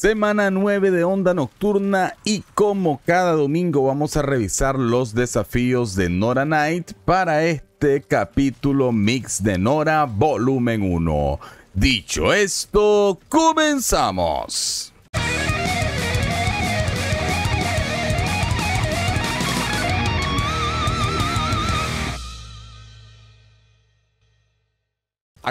Semana 9 de Onda Nocturna y como cada domingo vamos a revisar los desafíos de Nora Knight para este capítulo Mix de Nora Volumen 1. Dicho esto, comenzamos.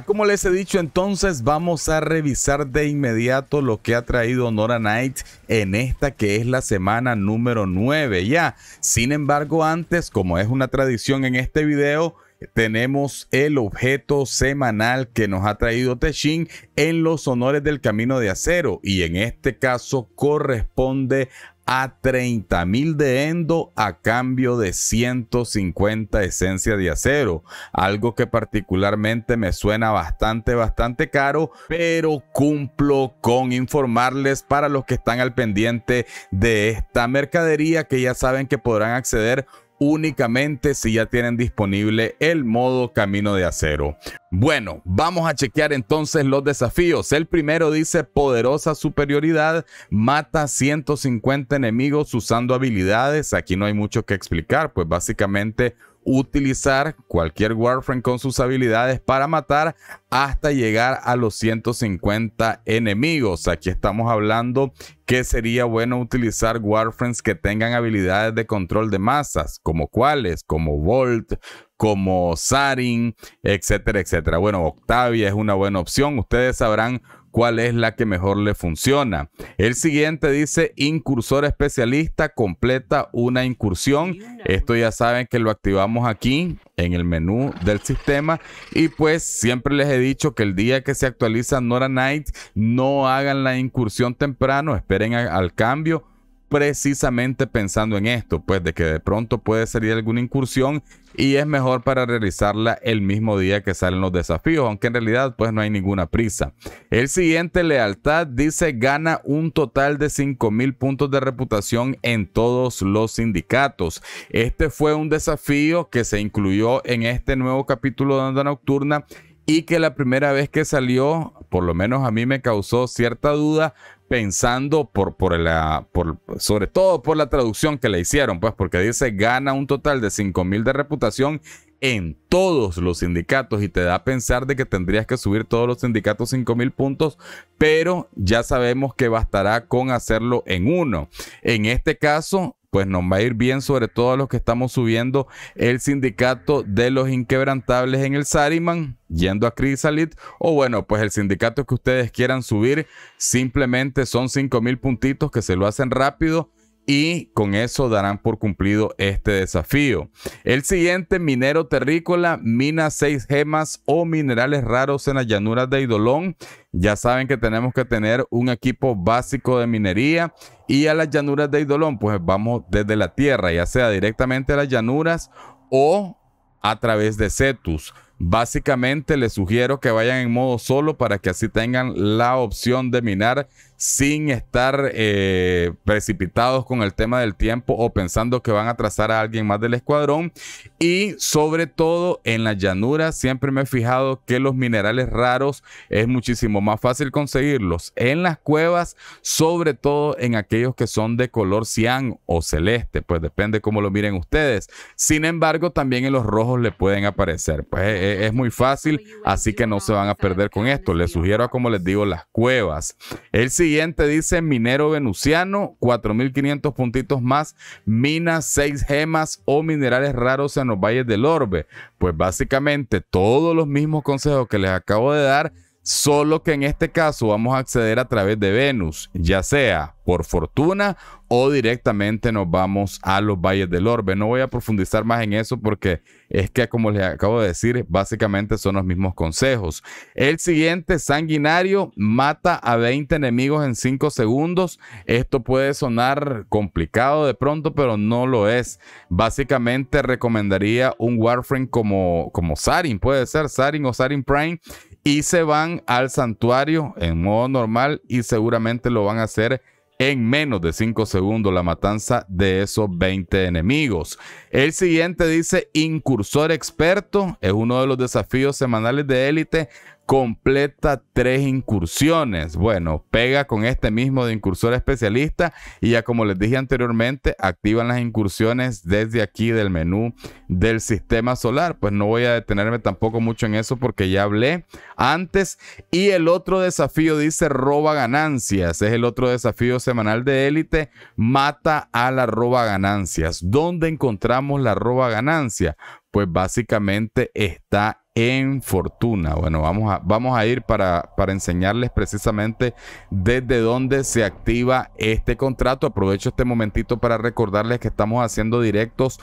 Ah, como les he dicho, entonces vamos a revisar de inmediato lo que ha traído Nora Knight en esta que es la semana número 9 ya. Sin embargo, antes, como es una tradición en este video, tenemos el objeto semanal que nos ha traído Teshin en los honores del camino de acero y en este caso corresponde a 30 mil de endo a cambio de 150 esencia de acero, algo que particularmente me suena bastante, bastante caro, pero cumplo con informarles para los que están al pendiente de esta mercadería que ya saben que podrán acceder únicamente si ya tienen disponible el modo camino de acero. Bueno, vamos a chequear entonces los desafíos. El primero dice poderosa superioridad, mata 150 enemigos usando habilidades. Aquí no hay mucho que explicar, pues básicamente utilizar cualquier Warframe con sus habilidades para matar hasta llegar a los 150 enemigos. Aquí estamos hablando que sería bueno utilizar Warframes que tengan habilidades de control de masas, como cuáles, como Volt, como Sarin, etcétera, etcétera. Bueno, Octavia es una buena opción. Ustedes sabrán cuál es la que mejor le funciona. El siguiente dice, incursor especialista, completa una incursión. Esto ya saben que lo activamos aquí en el menú del sistema. Y pues siempre les he dicho que el día que se actualiza Nora Night, no hagan la incursión temprano, esperen al cambio precisamente pensando en esto, pues de que de pronto puede salir alguna incursión y es mejor para realizarla el mismo día que salen los desafíos, aunque en realidad pues no hay ninguna prisa. El siguiente, lealtad, dice gana un total de mil puntos de reputación en todos los sindicatos. Este fue un desafío que se incluyó en este nuevo capítulo de Onda Nocturna y que la primera vez que salió por lo menos a mí me causó cierta duda pensando por, por la, por, sobre todo por la traducción que le hicieron, pues porque dice gana un total de 5.000 mil de reputación en todos los sindicatos y te da a pensar de que tendrías que subir todos los sindicatos 5.000 mil puntos, pero ya sabemos que bastará con hacerlo en uno. En este caso, pues nos va a ir bien, sobre todo a los que estamos subiendo el sindicato de los inquebrantables en el Sariman, yendo a Crisalit o bueno, pues el sindicato que ustedes quieran subir, simplemente son 5 mil puntitos que se lo hacen rápido y con eso darán por cumplido este desafío. El siguiente, minero terrícola, mina seis gemas o minerales raros en las llanuras de Idolón. Ya saben que tenemos que tener un equipo básico de minería y a las llanuras de Idolón, pues vamos desde la tierra, ya sea directamente a las llanuras o a través de Cetus. Básicamente les sugiero que vayan en modo solo para que así tengan la opción de minar sin estar eh, precipitados con el tema del tiempo o pensando que van a trazar a alguien más del escuadrón. Y sobre todo en la llanuras siempre me he fijado que los minerales raros es muchísimo más fácil conseguirlos en las cuevas, sobre todo en aquellos que son de color cian o celeste, pues depende cómo lo miren ustedes. Sin embargo, también en los rojos le pueden aparecer, pues e, e, es, muy fácil, así que no se van a perder con esto. Les sugiero, como les digo, las cuevas. El siguiente siguiente dice minero venusiano, 4.500 puntitos más, minas, 6 gemas o minerales raros en los valles del orbe. Pues básicamente todos los mismos consejos que les acabo de dar Solo que en este caso vamos a acceder a través de Venus, ya sea por fortuna o directamente nos vamos a los valles del orbe. No voy a profundizar más en eso porque es que, como les acabo de decir, básicamente son los mismos consejos. El siguiente, sanguinario, mata a 20 enemigos en 5 segundos. Esto puede sonar complicado de pronto, pero no lo es. Básicamente recomendaría un Warframe como, como Sarin, puede ser Sarin o Sarin Prime y se van al santuario en modo normal y seguramente lo van a hacer en menos de 5 segundos la matanza de esos 20 enemigos. El siguiente dice Incursor Experto, es uno de los desafíos semanales de élite completa tres incursiones. Bueno, pega con este mismo de incursor especialista y ya como les dije anteriormente, activan las incursiones desde aquí del menú del sistema solar. Pues no voy a detenerme tampoco mucho en eso porque ya hablé antes. Y el otro desafío dice roba ganancias. Es el otro desafío semanal de élite. Mata a la roba ganancias. ¿Dónde encontramos la roba ganancia? Pues básicamente está en fortuna. Bueno, vamos a, vamos a ir para, para, enseñarles precisamente desde dónde se activa este contrato. Aprovecho este momentito para recordarles que estamos haciendo directos.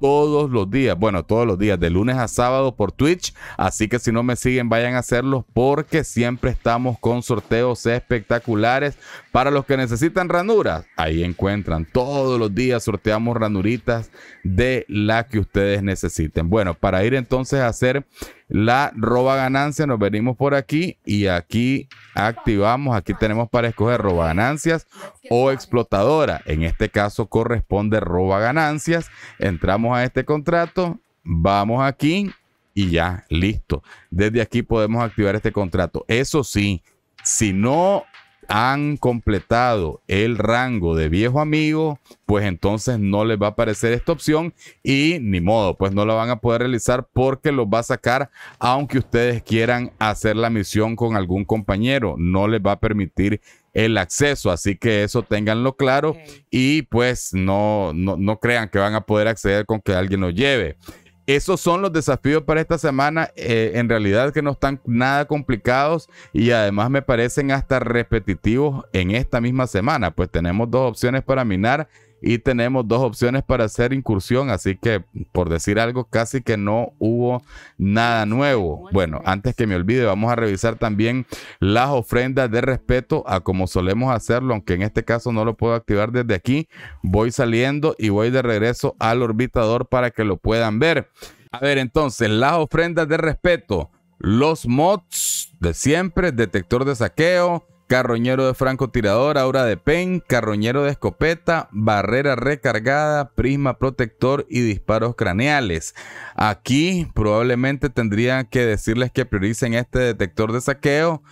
Todos los días, bueno, todos los días, de lunes a sábado por Twitch. Así que si no me siguen, vayan a hacerlos porque siempre estamos con sorteos espectaculares. Para los que necesitan ranuras, ahí encuentran. Todos los días sorteamos ranuritas de la que ustedes necesiten. Bueno, para ir entonces a hacer la roba ganancia. Nos venimos por aquí y aquí activamos. Aquí tenemos para escoger roba ganancias o explotadora. En este caso corresponde roba ganancias. Entramos a este contrato. Vamos aquí y ya, listo. Desde aquí podemos activar este contrato. Eso sí, si no han completado el rango de viejo amigo, pues entonces no les va a aparecer esta opción y ni modo, pues no la van a poder realizar porque los va a sacar aunque ustedes quieran hacer la misión con algún compañero, no les va a permitir el acceso, así que eso tenganlo claro y pues no, no, no crean que van a poder acceder con que alguien lo lleve esos son los desafíos para esta semana. Eh, en realidad que no están nada complicados y además me parecen hasta repetitivos en esta misma semana. Pues tenemos dos opciones para minar y tenemos dos opciones para hacer incursión, así que por decir algo, casi que no hubo nada nuevo. Bueno, antes que me olvide, vamos a revisar también las ofrendas de respeto a como solemos hacerlo, aunque en este caso no lo puedo activar desde aquí. Voy saliendo y voy de regreso al orbitador para que lo puedan ver. A ver, entonces, las ofrendas de respeto, los mods de siempre, detector de saqueo, carroñero de francotirador, aura de pen, carroñero de escopeta, barrera recargada, prisma protector y disparos craneales. Aquí probablemente tendría que decirles que prioricen este detector de saqueo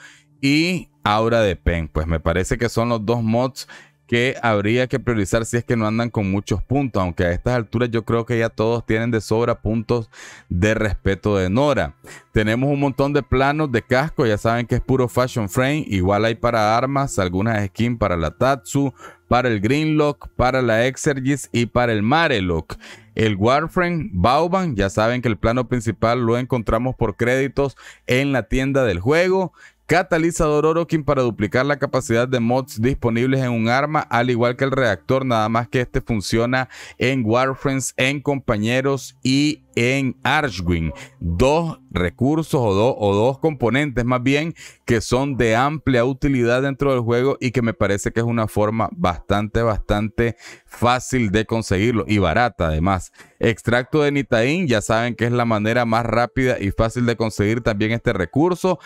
y aura de pen. Pues me parece que son los dos mods que habría que priorizar si es que no andan con muchos puntos, aunque a estas alturas yo creo que ya todos tienen de sobra puntos de respeto de Nora. Tenemos un montón de planos de casco, ya saben que es puro fashion frame, igual hay para armas, algunas skins para la Tatsu, para el Greenlock, para la Exergis y para el Marelock. El Warframe Bauban, ya saben que el plano principal lo encontramos por créditos en la tienda del juego catalizador Orokin para duplicar la capacidad de mods disponibles en un arma, al igual que el reactor, nada más que este funciona en Warframes, en compañeros y en Archwing... Dos recursos o, o dos componentes más bien que son de amplia utilidad dentro del juego y que me parece que es una forma bastante, bastante fácil de conseguirlo y barata además. Extracto de Nitaín... ya saben que es la manera más rápida y fácil de conseguir también este recurso.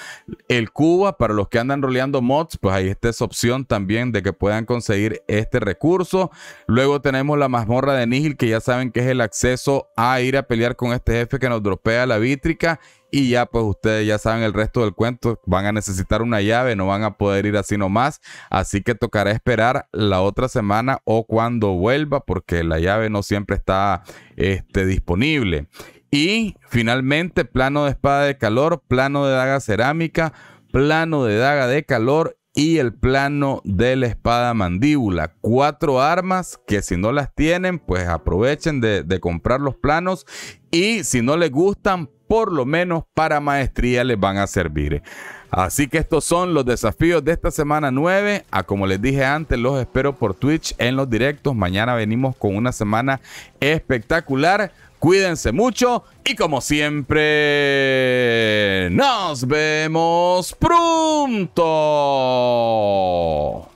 El Cuba, para los que andan roleando mods, pues ahí está esa opción también de que puedan conseguir este recurso. Luego tenemos la mazmorra de Nihil, que ya saben que es el acceso a ir a pelear con este jefe que nos dropea la vítrica y ya pues ustedes ya saben el resto del cuento, van a necesitar una llave, no van a poder ir así nomás, así que tocará esperar la otra semana o cuando vuelva porque la llave no siempre está este, disponible. Y finalmente plano de espada de calor, plano de daga cerámica, plano de daga de calor y el plano de la espada mandíbula. Cuatro armas que si no las tienen, pues aprovechen de, comprar los planos y si no les gustan, por lo menos para maestría les van a servir. Así que estos son los desafíos de esta semana 9. A como les dije antes, los espero por Twitch en los directos. Mañana venimos con una semana espectacular. Cuídense mucho y como siempre, nos vemos pronto.